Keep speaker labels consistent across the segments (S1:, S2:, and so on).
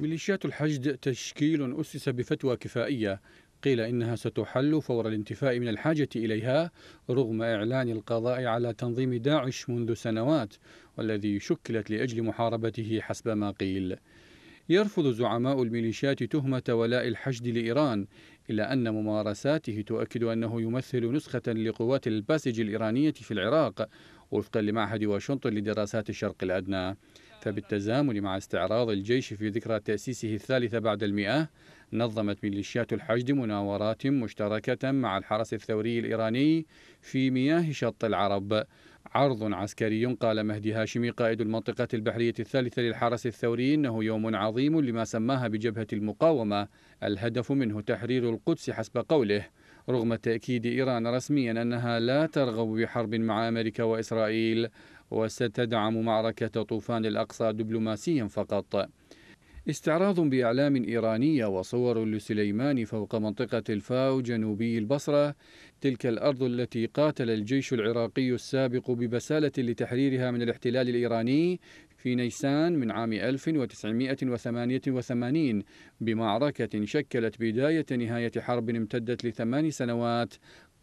S1: ميليشيات الحشد تشكيل أسس بفتوى كفائية قيل إنها ستحل فور الانتفاء من الحاجة إليها رغم إعلان القضاء على تنظيم داعش منذ سنوات والذي شكلت لأجل محاربته حسب ما قيل يرفض زعماء الميليشيات تهمة ولاء الحشد لإيران إلا أن ممارساته تؤكد أنه يمثل نسخة لقوات الباسج الإيرانية في العراق وفقا لمعهد واشنطن لدراسات الشرق الأدنى فبالتزامن مع استعراض الجيش في ذكرى تأسيسه الثالثة بعد المئة نظمت ميليشيات الحشد مناورات مشتركة مع الحرس الثوري الإيراني في مياه شط العرب عرض عسكري قال مهدي هاشمي قائد المنطقة البحرية الثالثة للحرس الثوري إنه يوم عظيم لما سماها بجبهة المقاومة الهدف منه تحرير القدس حسب قوله رغم تأكيد إيران رسميا أنها لا ترغب بحرب مع أمريكا وإسرائيل وستدعم معركة طوفان الأقصى دبلوماسيا فقط استعراض بأعلام إيرانية وصور لسليمان فوق منطقة الفاو جنوبي البصرة تلك الأرض التي قاتل الجيش العراقي السابق ببسالة لتحريرها من الاحتلال الإيراني في نيسان من عام 1988 بمعركة شكلت بداية نهاية حرب امتدت لثمان سنوات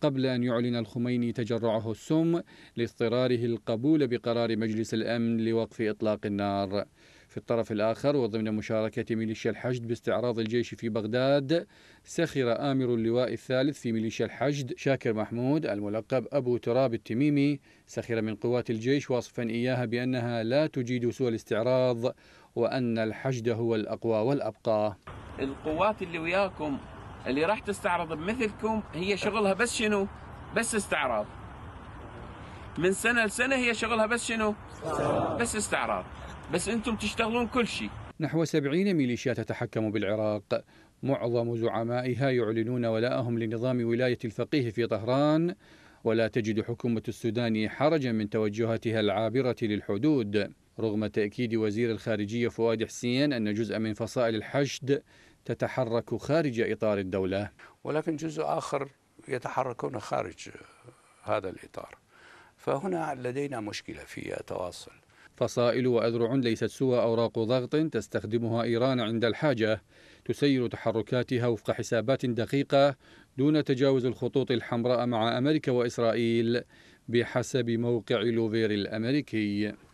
S1: قبل أن يعلن الخميني تجرعه السم لاضطراره القبول بقرار مجلس الأمن لوقف إطلاق النار في الطرف الآخر وضمن مشاركة ميليشيا الحشد باستعراض الجيش في بغداد سخر آمر اللواء الثالث في ميليشيا الحشد شاكر محمود الملقب أبو تراب التميمي سخر من قوات الجيش واصفا إياها بأنها لا تجيد سوى الاستعراض وأن الحشد هو الأقوى والأبقى القوات اللي وياكم اللي راح تستعرض بمثلكم هي شغلها بس شنو بس استعراض من سنة لسنة هي شغلها بس شنو بس استعراض بس أنتم تشتغلون كل شيء نحو 70 ميليشيا تتحكم بالعراق معظم زعمائها يعلنون ولائهم لنظام ولاية الفقيه في طهران ولا تجد حكومة السودان حرجا من توجهاتها العابرة للحدود رغم تأكيد وزير الخارجية فؤاد حسين أن جزء من فصائل الحشد تتحرك خارج إطار الدولة ولكن جزء آخر يتحركون خارج هذا الإطار فهنا لدينا مشكلة في التواصل فصائل وأذرع ليست سوى أوراق ضغط تستخدمها إيران عند الحاجة تسير تحركاتها وفق حسابات دقيقة دون تجاوز الخطوط الحمراء مع أمريكا وإسرائيل بحسب موقع لوفير الأمريكي